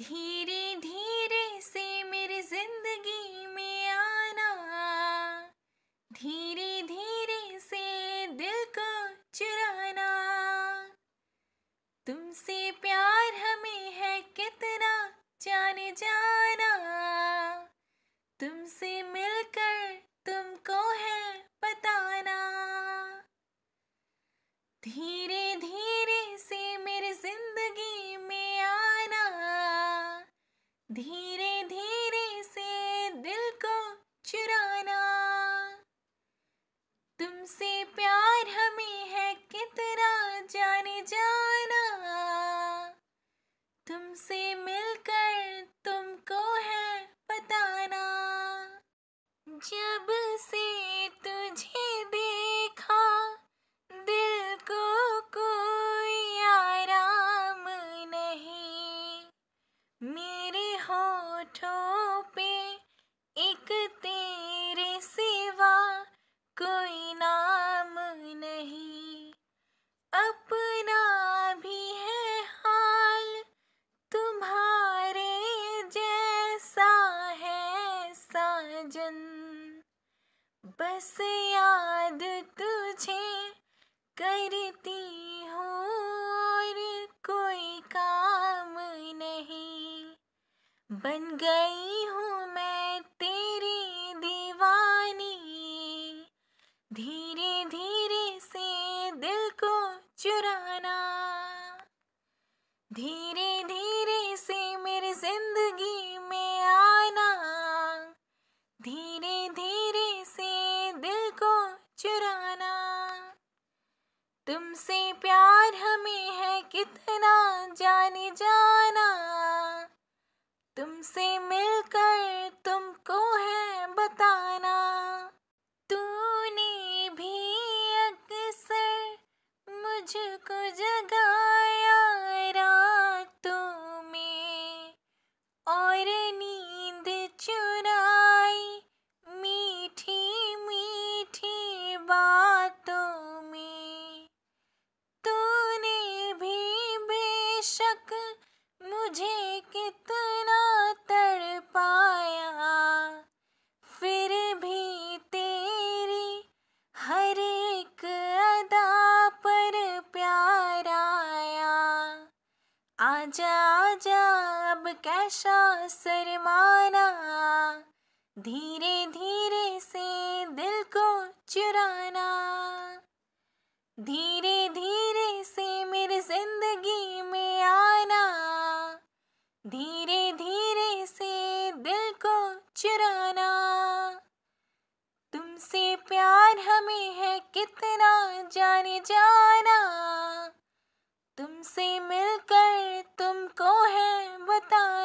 धीरे धीरे से मेरी जिंदगी में आना धीरे धीरे से दिल को चुराना तुमसे प्यार हमें है कितना जाने जाना तुमसे मिलकर तुमको है बताना धीरे धीरे धीरे से दिल को चुराना तुमसे प्यार हमें है कितना जाने जाना तुमसे मिलकर तुमको है बताना जब से तुझे बस याद तुझे करती हूँ और कोई काम नहीं बन गई हूँ मैं तेरी दीवानी धीरे धीरे से दिल को चुराना धीरे चुराना तुमसे प्यार हमें है कितना जाने जाना तुमसे मिलकर तुमको है बताना तूने भी अक्सर मुझको जगा शक मुझे कितना तड़ पाया फिर भी तेरी हर एक अदा पर प्यार आया आजा आजा अब कैसा शरमाना धीरे धीरे से दिल को चुराना धीरे धीरे तुमसे प्यार हमें है कितना जाने जाना तुमसे मिलकर तुमको है बता